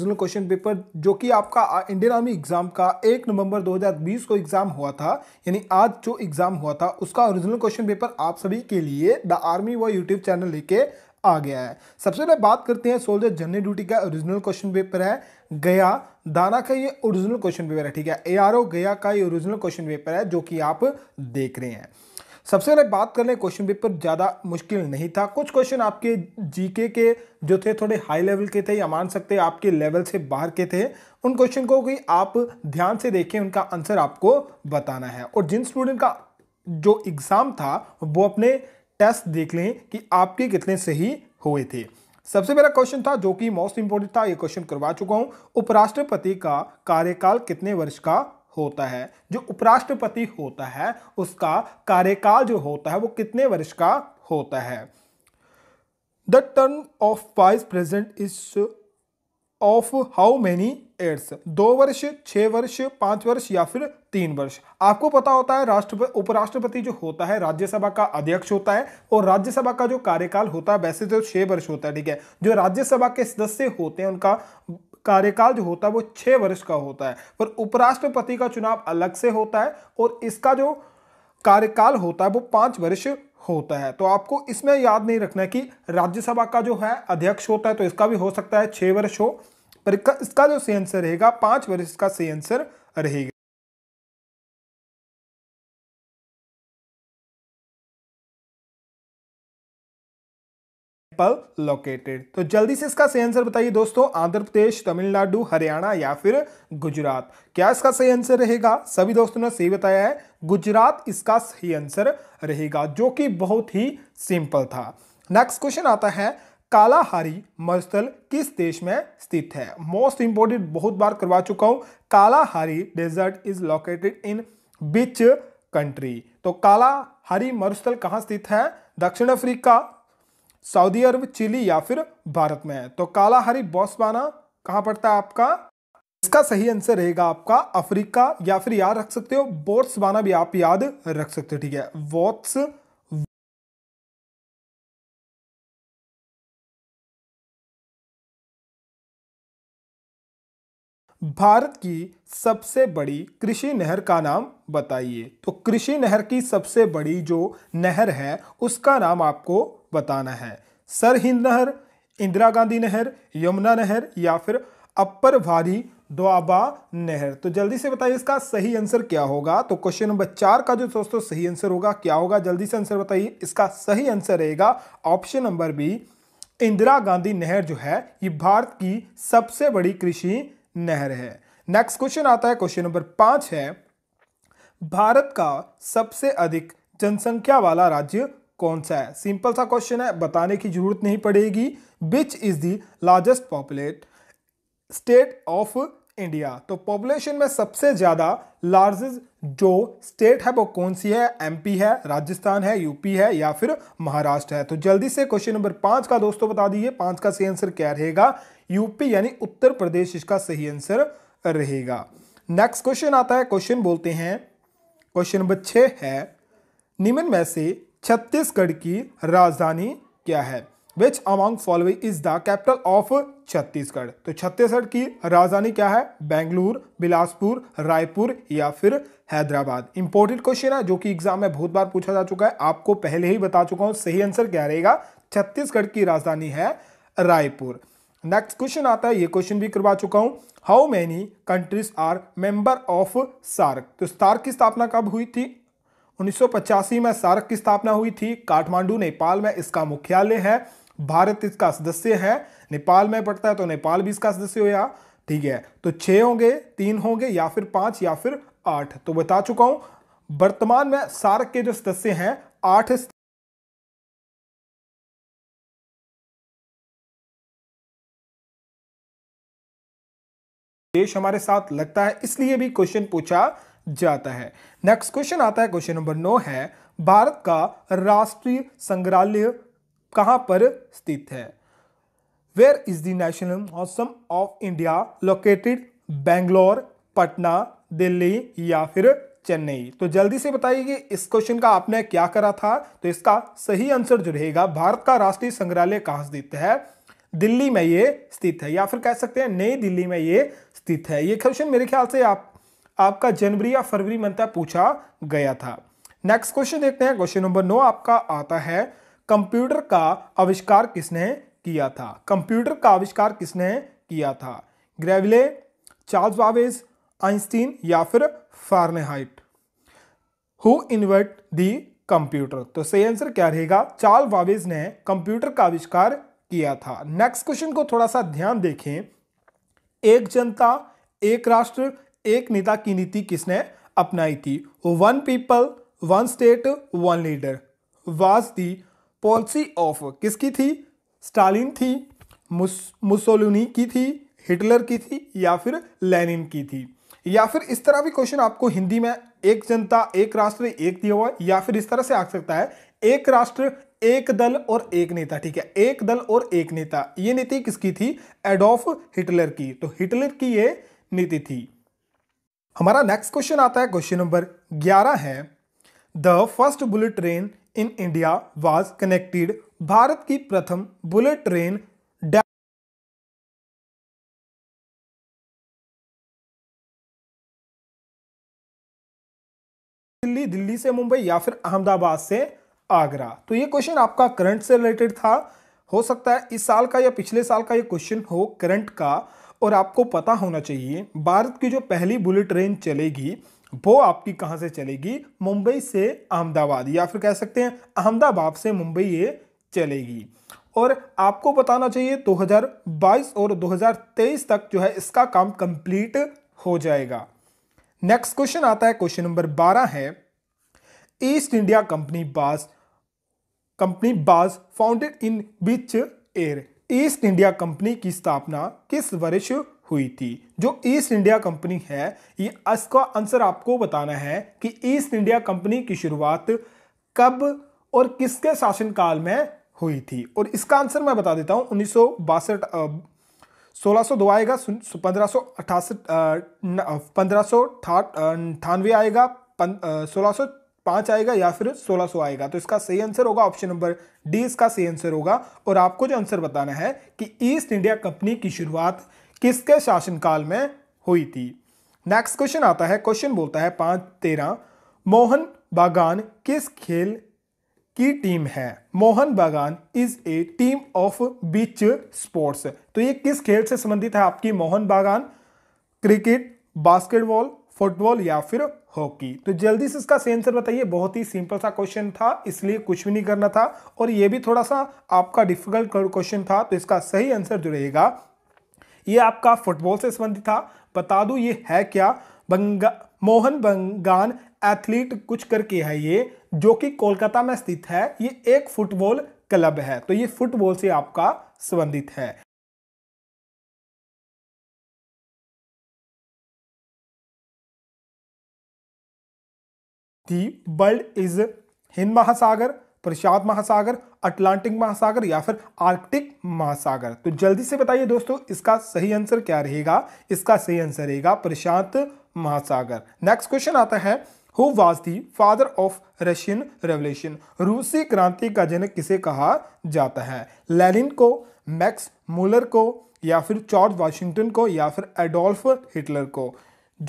original question paper जो कि आपका इंडियन आर्मी एग्जाम का एक नवंबर 2020 को एग्जाम हुआ था यानी आज जो एग्जाम हुआ था उसका ओरिजिनल क्वेश्चन पेपर आप सभी के लिए द आर्मी व यूट्यूब चैनल लेके आ गया है सबसे पहले बात करते हैं सोल्जर जनरल ड्यूटी का ओरिजिनल क्वेश्चन पेपर है गया दाना का ये ओरिजिनल क्वेश्चन पेपर है ठीक है ए गया का ये ओरिजिनल क्वेश्चन पेपर है जो कि आप देख रहे हैं सबसे पहले बात कर लें क्वेश्चन पेपर ज़्यादा मुश्किल नहीं था कुछ क्वेश्चन आपके जीके के जो थे थोड़े हाई लेवल के थे या मान सकते आपके लेवल से बाहर के थे उन क्वेश्चन को कि आप ध्यान से देखें उनका आंसर आपको बताना है और जिन स्टूडेंट का जो एग्ज़ाम था वो अपने टेस्ट देख लें कि आपके कितने सही हुए थे सबसे पहला क्वेश्चन था जो कि मोस्ट इंपॉर्टेंट था ये क्वेश्चन करवा चुका हूँ उपराष्ट्रपति का कार्यकाल कितने वर्ष का होता है जो उपराष्ट्रपति होता है उसका कार्यकाल जो होता है वो कितने वर्ष का होता है the term of vice president is of how many years दो वर्ष छः वर्ष पाँच वर्ष या फिर तीन वर्ष आपको पता होता है राष्ट्रपति उपराष्ट्रपति जो होता है राज्यसभा का अध्यक्ष होता है और राज्यसभा का जो कार्यकाल होता है वैसे तो छः वर्ष होता है ठीक है जो राज्यसभा के सदस्य होते हैं उनका कार्यकाल जो होता है वो छः वर्ष का होता है पर उपराष्ट्रपति का चुनाव अलग से होता है और इसका जो कार्यकाल होता है वो पाँच वर्ष होता है तो आपको इसमें याद नहीं रखना है कि राज्यसभा का जो है अध्यक्ष होता है तो इसका भी हो सकता है छः वर्ष हो पर इसका जो सी आंसर रहेगा पाँच वर्ष का सी आंसर रहेगा पर लोकेटेड तो जल्दी से इसका सही आंसर बताइए दोस्तों आंध्र प्रदेश तमिलनाडु हरियाणा या फिर गुजरात क्या इसका सही आंसर रहेगा सभी दोस्तों ने सही बताया है गुजरात इसका सही आंसर रहेगा जो कि बहुत ही सिंपल था नेक्स्ट क्वेश्चन आता है कालाहारी मरुस्थल किस देश में स्थित है मोस्ट इंपोर्टेंट बहुत बार करवा चुका हूं Kalahari desert is located in which country तो कालाहारी मरुस्थल कहां स्थित है दक्षिण अफ्रीका सऊदी अरब चिली या फिर भारत में है तो कालाहारी बॉसवाना कहाँ पड़ता है आपका इसका सही आंसर रहेगा आपका अफ्रीका या फिर याद रख सकते हो बोट्सवाना भी आप याद रख सकते हो ठीक है वोट्स भारत की सबसे बड़ी कृषि नहर का नाम बताइए तो कृषि नहर की सबसे बड़ी जो नहर है उसका नाम आपको बताना है सरहिंद नहर इंदिरा गांधी नहर यमुना नहर या फिर अपर भारी द्वाबा नहर तो जल्दी से बताइए इसका सही आंसर क्या होगा तो क्वेश्चन नंबर चार का जो दोस्तों सही आंसर होगा क्या होगा जल्दी से आंसर बताइए इसका सही आंसर रहेगा option number B Indira Gandhi नहर जो है ये भारत की सबसे बड़ी कृषि नहर है नेक्स्ट क्वेश्चन आता है क्वेश्चन नंबर पांच है भारत का सबसे अधिक जनसंख्या वाला राज्य कौन सा है सिंपल सा क्वेश्चन है बताने की जरूरत नहीं पड़ेगी which is the largest populate state of India तो पॉपुलेशन में सबसे ज़्यादा लार्जेस्ट जो स्टेट है वो कौन सी है एमपी है राजस्थान है यूपी है या फिर महाराष्ट्र है तो जल्दी से क्वेश्चन नंबर पाँच का दोस्तों बता दीजिए पाँच का सही आंसर क्या रहेगा यूपी यानी उत्तर प्रदेश इसका सही आंसर रहेगा नेक्स्ट क्वेश्चन आता है क्वेश्चन बोलते हैं क्वेश्चन नंबर छः है निम्न में से छत्तीसगढ़ की राजधानी क्या है which among following is the capital of Chhattisgarh तो छत्तीसगढ़ की राजधानी क्या है बेंगलुरु बिलासपुर रायपुर या फिर हैदराबाद इंपॉर्टेंट क्वेश्चन है जो कि एग्जाम में बहुत बार पूछा जा चुका है आपको पहले ही बता चुका हूं सही आंसर क्या रहेगा छत्तीसगढ़ की राजधानी है रायपुर नेक्स्ट क्वेश्चन आता है ये क्वेश्चन भी करवा चुका हूं how many countries are member of SAARC तो सार्क की स्थापना कब हुई थी 1985 में सार्क की स्थापना हुई थी काठमांडू नेपाल में इसका मुख्यालय है भारत इसका सदस्य है नेपाल में पड़ता है तो नेपाल भी इसका सदस्य हो या ठीक है तो छः होंगे तीन होंगे या फिर पाँच या फिर आठ तो बता चुका हूँ वर्तमान में सार्क के जो सदस्य हैं आठ देश हमारे साथ लगता है इसलिए भी क्वेश्चन पूछा जाता है नेक्स्ट क्वेश्चन आता है क्वेश्चन नंबर नौ है भारत का राष्ट्रीय संग्रहालय कहाँ पर स्थित है where is the national museum of India located Bangalore Patna Delhi या फिर चेन्नई तो जल्दी से बताइए कि इस क्वेश्चन का आपने क्या करा था तो इसका सही आंसर जो रहेगा भारत का राष्ट्रीय संग्रहालय कहाँ स्थित है दिल्ली में ये स्थित है या फिर कह सकते हैं नई दिल्ली में ये स्थित है ये क्वेश्चन मेरे ख्याल से आप आपका जनवरी या फरवरी मंथ पूछा गया था नेक्स्ट क्वेश्चन देखते हैं क्वेश्चन नंबर नौ आपका आता है कंप्यूटर का आविष्कार किसने किया था कंप्यूटर का आविष्कार किसने किया था ग्रेविले चार्ल्स वावेज आइंस्टीन या फिर Fahrenheit who invented the computer तो सही आंसर क्या रहेगा चार्ल वावेज ने कंप्यूटर का आविष्कार किया था नेक्स्ट क्वेश्चन को थोड़ा सा ध्यान देखें एक जनता एक राष्ट्र एक नेता की नीति किसने अपनाई थी one people one state one leader was the policy of किसकी थी स्टालिन थी मुसोलिनी की थी हिटलर की थी या फिर लेनिन की थी या फिर इस तरह भी क्वेश्चन आपको हिंदी में एक जनता एक राष्ट्र एक दिया हुआ या फिर इस तरह से आ सकता है एक राष्ट्र एक दल और एक नेता ठीक है एक दल और एक नेता ये नीति किसकी थी एडोफ हिटलर की तो हिटलर की ये नीति थी हमारा नेक्स्ट क्वेश्चन आता है क्वेश्चन नंबर ग्यारह है the first bullet train in India was connected Bharat की प्रथम बुलेट ट्रेन दिल्ली दिल्ली से मुंबई या फिर अहमदाबाद से आगरा तो ये क्वेश्चन आपका करंट से रिलेटेड था हो सकता है इस साल का या पिछले साल का ये क्वेश्चन हो करंट का और आपको पता होना चाहिए भारत की जो पहली बुलेट ट्रेन चलेगी वो आपकी कहाँ से चलेगी मुंबई से अहमदाबाद या फिर कह सकते हैं अहमदाबाद से मुंबई ये चलेगी और आपको बताना चाहिए 2022 और 2023 तक जो है इसका काम कंप्लीट हो जाएगा नेक्स्ट क्वेश्चन आता है क्वेश्चन नंबर 12 है East India Company was company was founded in which year East India Company की स्थापना किस वर्ष हुई थी जो ईस्ट इंडिया कंपनी है ये इसका आंसर आपको बताना है कि ईस्ट इंडिया कंपनी की शुरुआत कब और किसके शासनकाल में हुई थी और इसका आंसर मैं बता देता हूँ उन्नीस सौ सोलह सौ दो आएगा पंद्रह सौ अठासठ पंद्रह सौ आएगा सोलह सौ पाँच आएगा या फिर सोलह सौ आएगा तो इसका सही आंसर होगा ऑप्शन नंबर डी इसका सही आंसर होगा और आपको जो आंसर बताना है कि ईस्ट इंडिया कंपनी की शुरुआत किसके शासनकाल में हुई थी नेक्स्ट क्वेश्चन आता है क्वेश्चन बोलता है पांच तेरह मोहन बागान किस खेल की टीम है Mohun Bagan is a team of which sports तो ये किस खेल से संबंधित है आपकी मोहन बागान क्रिकेट बास्केटबॉल फुटबॉल या फिर हॉकी तो जल्दी से इसका सही आंसर बताइए बहुत ही सिंपल सा क्वेश्चन था इसलिए कुछ भी नहीं करना था और ये भी थोड़ा सा आपका डिफिकल्ट क्वेश्चन था तो इसका सही आंसर जो रहेगा ये आपका फुटबॉल से संबंधित था बता दूं ये है क्या बंगा मोहन बंगान एथलीट कुछ करके है ये जो कि कोलकाता में स्थित है ये एक फुटबॉल क्लब है तो ये फुटबॉल से आपका संबंधित है वर्ल्ड इज हिंद महासागर प्रशांत महासागर अटलांटिक महासागर या फिर आर्कटिक महासागर तो जल्दी से बताइए दोस्तों इसका सही आंसर क्या रहेगा इसका सही आंसर रहेगा प्रशांत महासागर नेक्स्ट क्वेश्चन आता है who was the father of Russian revolution रूसी क्रांति का जनक किसे कहा जाता है लेनिन को मैक्स मूलर को या फिर जॉर्ज वाशिंगटन को या फिर एडोल्फ हिटलर को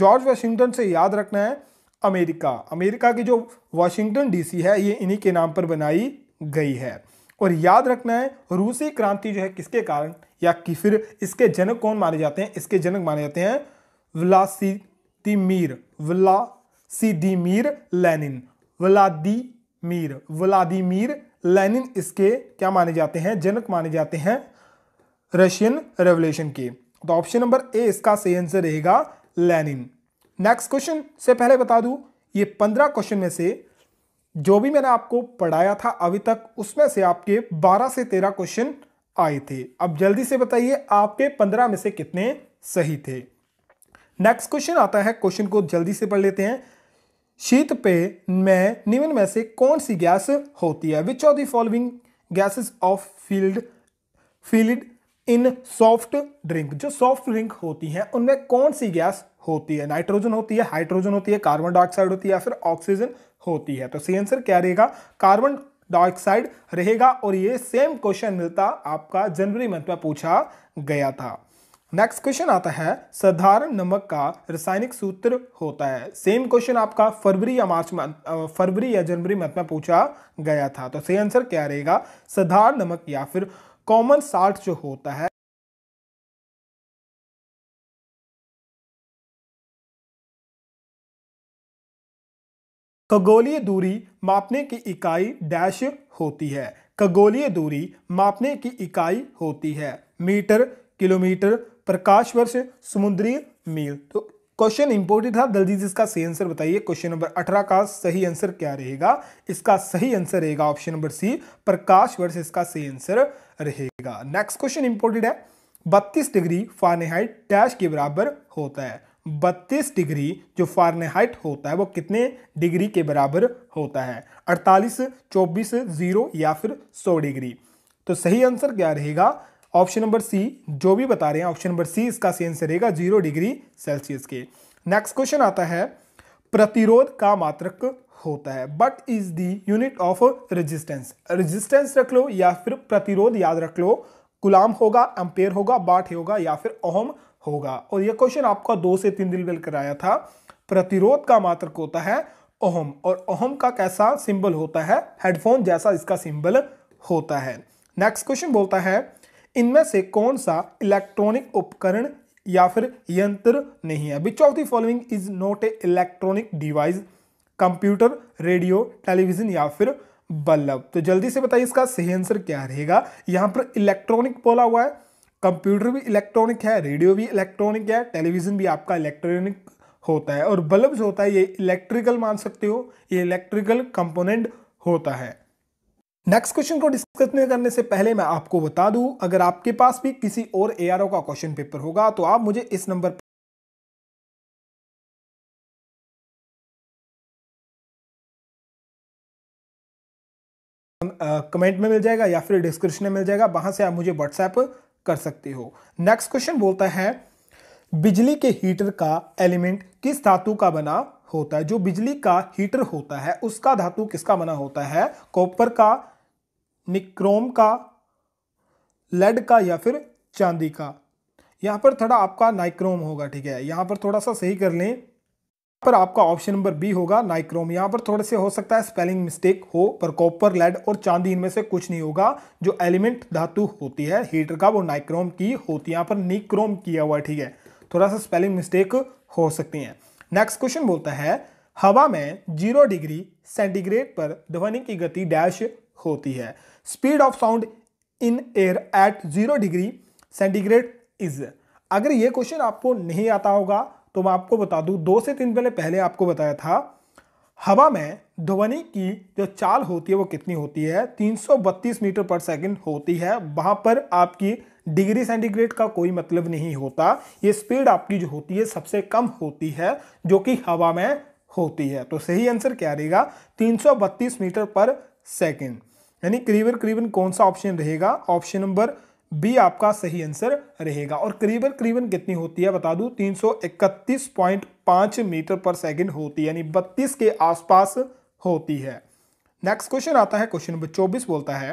जॉर्ज वाशिंगटन से याद रखना है अमेरिका अमेरिका की जो वाशिंगटन डीसी है ये इन्हीं के नाम पर बनाई गई है और याद रखना है रूसी क्रांति जो है किसके कारण या कि फिर इसके जनक कौन माने जाते हैं इसके जनक माने जाते हैं Vladimir Vladimir Lenin Vladimir Vladimir Lenin इसके क्या माने जाते हैं जनक माने जाते हैं रशियन रेवोल्यूशन के तो ऑप्शन नंबर ए इसका सही आंसर रहेगा लेनिन नेक्स्ट क्वेश्चन से पहले बता दूं ये पंद्रह क्वेश्चन में से जो भी मैंने आपको पढ़ाया था अभी तक उसमें से आपके बारह से तेरह क्वेश्चन आए थे अब जल्दी से बताइए आपके पंद्रह में से कितने सही थे नेक्स्ट क्वेश्चन आता है क्वेश्चन को जल्दी से पढ़ लेते हैं शीत पे में निम्न में से कौन सी गैस होती है which of the following gases of filled filled in soft drink जो सॉफ्ट ड्रिंक होती हैं उनमें कौन सी गैस होती है नाइट्रोजन होती है हाइड्रोजन होती है कार्बन डाइऑक्साइड होती है या फिर ऑक्सीजन होती है तो सही आंसर क्या रहेगा कार्बन डाइऑक्साइड रहेगा और ये सेम क्वेश्चन मिलता आपका जनवरी मंथ में पूछा गया था नेक्स्ट क्वेश्चन आता है साधारण नमक का रासायनिक सूत्र होता है सेम क्वेश्चन आपका फरवरी या मार्च में फरवरी या जनवरी मंथ में पूछा गया था तो सही आंसर क्या रहेगा साधारण नमक या फिर कॉमन साल्ट जो होता है खगोलीय दूरी मापने की इकाई डैश होती है खगोलीय दूरी मापने की इकाई होती है मीटर किलोमीटर प्रकाश वर्ष समुद्री मील तो क्वेश्चन इंपोर्टेंट था जल्दी से इसका सही आंसर बताइए क्वेश्चन नंबर अठारह का सही आंसर क्या रहेगा इसका सही आंसर रहेगा ऑप्शन नंबर सी प्रकाश वर्ष इसका सही आंसर रहेगा नेक्स्ट क्वेश्चन इंपोर्टेंट है बत्तीस डिग्री फारेनहाइट डैश के बराबर होता है बत्तीस डिग्री जो फारनेहाइट होता है वो कितने डिग्री के बराबर होता है अड़तालीस चौबीस जीरो या फिर सौ डिग्री तो सही आंसर क्या रहेगा ऑप्शन नंबर सी जो भी बता रहे हैं ऑप्शन नंबर सी इसका सही आंसर रहेगा जीरो डिग्री सेल्सियस के नेक्स्ट क्वेश्चन आता है प्रतिरोध का मात्रक होता है what is the unit of resistance resistance रख लो या फिर प्रतिरोध याद रख लो गुलाम होगा एम्पेयर होगा बाट होगा या फिर ओहम होगा और यह क्वेश्चन आपका दो से तीन दिन मिलकर आया था प्रतिरोध का मात्रक होता है ओहम और ओहम का कैसा सिंबल होता है हेडफोन जैसा इसका सिंबल होता है नेक्स्ट क्वेश्चन बोलता है इनमें से कौन सा इलेक्ट्रॉनिक उपकरण या फिर यंत्र नहीं है which of the following is not a electronic device computer radio television या फिर बल्ब तो जल्दी से बताइए इसका सही आंसर क्या रहेगा यहाँ पर इलेक्ट्रॉनिक बोला हुआ है कंप्यूटर भी इलेक्ट्रॉनिक है रेडियो भी इलेक्ट्रॉनिक है टेलीविज़न भी आपका इलेक्ट्रॉनिक होता है और बल्ब जो होता है ये इलेक्ट्रिकल मान सकते हो ये इलेक्ट्रिकल कंपोनेंट होता है नेक्स्ट क्वेश्चन को डिस्कस करने से पहले मैं आपको बता दूं अगर आपके पास भी किसी और ए का क्वेश्चन पेपर होगा तो आप मुझे इस नंबर कमेंट में मिल जाएगा या फिर डिस्क्रिप्शन में मिल जाएगा वहां से आप मुझे व्हाट्सएप कर सकते हो नेक्स्ट क्वेश्चन बोलता है बिजली के हीटर का एलिमेंट किस धातु का बना होता है जो बिजली का हीटर होता है उसका धातु किसका बना होता है कॉपर का निक्रोम का लेड का या फिर चांदी का यहां पर थोड़ा आपका नाइक्रोम होगा ठीक है यहां पर थोड़ा सा सही कर लें पर आपका ऑप्शन नंबर बी होगा नाइक्रोम यहाँ पर थोड़े से हो सकता है स्पेलिंग मिस्टेक हो पर कॉपर लेड और चांदी इनमें से कुछ नहीं होगा जो एलिमेंट धातु होती है हीटर का वो नाइक्रोम की होती है यहाँ पर निक्रोम किया हुआ ठीक है थोड़ा सा स्पेलिंग मिस्टेक हो सकती है नेक्स्ट क्वेश्चन बोलता है हवा में जीरो डिग्री सेंटीग्रेड पर ध्वनि की गति डैश होती है speed of sound in air at zero degree centigrade is अगर ये क्वेश्चन आपको नहीं आता होगा तो मैं आपको बता दूं दो से तीन पहले पहले आपको बताया था हवा में ध्वनि की जो चाल होती है वो कितनी होती है 332 मीटर पर सेकंड होती है वहाँ पर आपकी डिग्री सेंटीग्रेड का कोई मतलब नहीं होता ये स्पीड आपकी जो होती है सबसे कम होती है जो कि हवा में होती है तो सही आंसर क्या रहेगा 332 मीटर पर सेकंड यानी करीबन करीबन कौन सा ऑप्शन रहेगा ऑप्शन नंबर बी आपका सही आंसर रहेगा और करीबन करीबन कितनी होती है बता दूं 331.5 मीटर पर सेकंड होती है यानी 32 के आसपास होती है नेक्स्ट क्वेश्चन आता है क्वेश्चन नंबर 24 बोलता है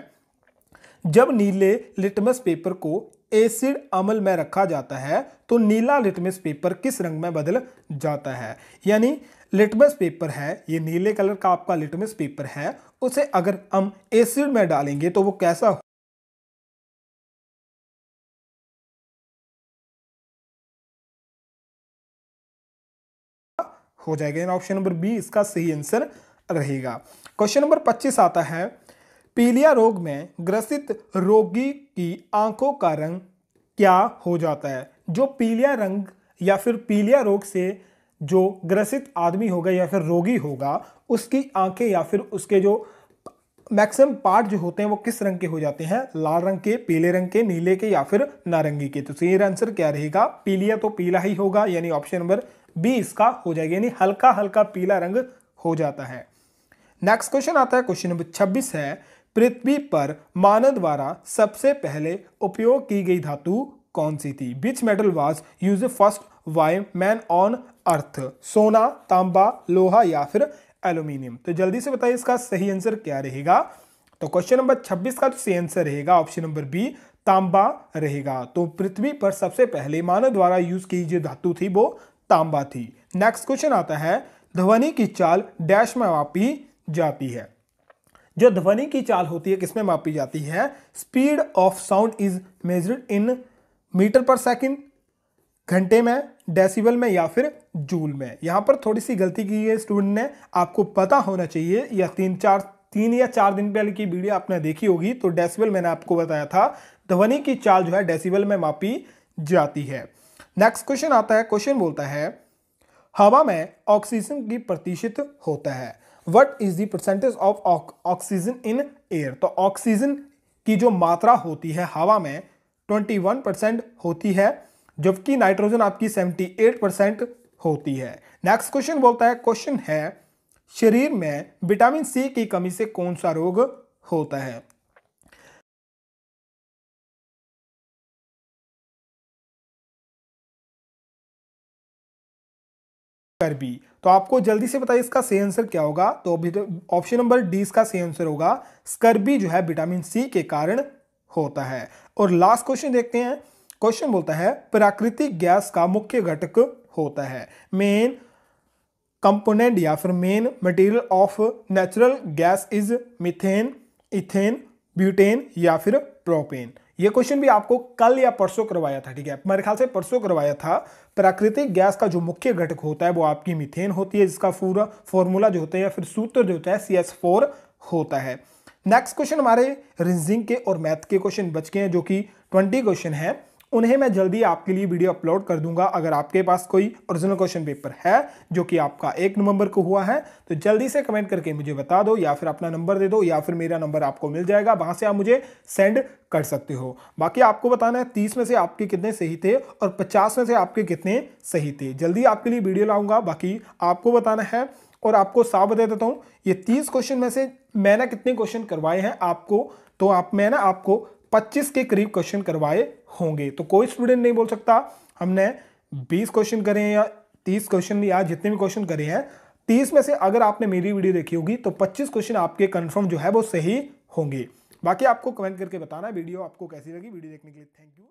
जब नीले लिटमस पेपर को एसिड अमल में रखा जाता है तो नीला लिटमस पेपर किस रंग में बदल जाता है यानी लिटमस पेपर है ये नीले कलर का आपका लिटमस पेपर है उसे अगर हम एसिड में डालेंगे तो वो कैसा हो जाएगा यानी ऑप्शन नंबर बी इसका सही आंसर रहेगा क्वेश्चन नंबर पच्चीस आता है पीलिया रोग में ग्रसित रोगी की आंखों का रंग क्या हो जाता है जो पीलिया रंग या फिर पीलिया रोग से जो ग्रसित आदमी होगा या फिर रोगी होगा उसकी आंखें या फिर उसके जो मैक्सिमम पार्ट जो होते हैं वो किस रंग के हो जाते हैं लाल रंग के पीले रंग के नीले के या फिर नारंगी के तो सही आंसर क्या रहेगा पीलिया तो पीला ही होगा यानी ऑप्शन नंबर भी इसका हो जाएगा यानी हल्का हल्का पीला रंग हो जाता है नेक्स्ट क्वेश्चन आता है क्वेश्चन नंबर छब्बीस है पृथ्वी पर मानव द्वारा सबसे पहले उपयोग की गई धातु कौन सी थी which metal was used first by man on earth सोना तांबा लोहा या फिर एल्यूमिनियम तो जल्दी से बताइए इसका सही आंसर क्या रहेगा तो क्वेश्चन नंबर 26 का जो तो सही आंसर रहेगा ऑप्शन नंबर बी तांबा रहेगा तो पृथ्वी पर सबसे पहले मानव द्वारा यूज की जो धातु थी वो तांबा थी नेक्स्ट क्वेश्चन आता है ध्वनि की चाल डैश में मापी जाती है जो ध्वनि की चाल होती है किसमें मापी जाती है speed of sound is measured in metre per second घंटे में डेसिबल में या फिर जूल में यहाँ पर थोड़ी सी गलती की है स्टूडेंट ने आपको पता होना चाहिए या तीन चार तीन या चार दिन पहले की वीडियो आपने देखी होगी तो डेसिबल मैंने आपको बताया था ध्वनि की चाल जो है डेसिबल में मापी जाती है नेक्स्ट क्वेश्चन आता है क्वेश्चन बोलता है हवा में ऑक्सीजन की प्रतिशत होता है what is the percentage of oxygen in air तो ऑक्सीजन की जो मात्रा होती है हवा में 21 परसेंट होती है जबकि नाइट्रोजन आपकी 78 परसेंट होती है नेक्स्ट क्वेश्चन बोलता है क्वेश्चन है शरीर में विटामिन सी की कमी से कौन सा रोग होता है कर बी तो आपको जल्दी से बताइए इसका सही आंसर क्या होगा तो ऑप्शन नंबर डी इसका सही आंसर होगा स्कर्बी जो है विटामिन सी के कारण होता है और लास्ट क्वेश्चन देखते हैं क्वेश्चन बोलता है प्राकृतिक गैस का मुख्य घटक होता है मेन कंपोनेंट या फिर main material of natural gas is methane ethane butane या फिर प्रोपेन ये क्वेश्चन भी आपको कल या परसों करवाया था ठीक है मेरे ख्याल से परसों करवाया था प्राकृतिक गैस का जो मुख्य घटक होता है वो आपकी मिथेन होती है जिसका पूरा फॉर्मूला जो होता है या फिर सूत्र जो होता है सी एस फोर होता है नेक्स्ट क्वेश्चन हमारे रिजिंग के और मैथ के क्वेश्चन बच गए हैं जो कि ट्वेंटी क्वेश्चन है उन्हें मैं जल्दी आपके लिए वीडियो अपलोड कर दूंगा अगर आपके पास कोई ओरिजिनल क्वेश्चन पेपर है जो कि आपका एक नवंबर को हुआ है तो जल्दी से कमेंट करके मुझे बता दो या फिर अपना नंबर दे दो या फिर मेरा नंबर आपको मिल जाएगा वहाँ से आप मुझे सेंड कर सकते हो बाकी आपको बताना है तीस में से आपके कितने सही थे और पचास में से आपके कितने सही थे जल्दी आपके लिए वीडियो लाऊंगा बाकी आपको बताना है और आपको साफ बता देता हूँ ये तीस क्वेश्चन में से मैंने कितने क्वेश्चन करवाए हैं आपको तो आप मैंने आपको 25 के करीब क्वेश्चन करवाए होंगे तो कोई स्टूडेंट नहीं बोल सकता हमने बीस क्वेश्चन करे हैं या तीस क्वेश्चन या जितने भी क्वेश्चन करे हैं तीस में से अगर आपने मेरी वीडियो देखी होगी तो पच्चीस क्वेश्चन आपके कन्फर्म जो है वो सही होंगे बाकी आपको कमेंट करके बताना वीडियो आपको कैसी लगी वीडियो देखने के लिए थैंक यू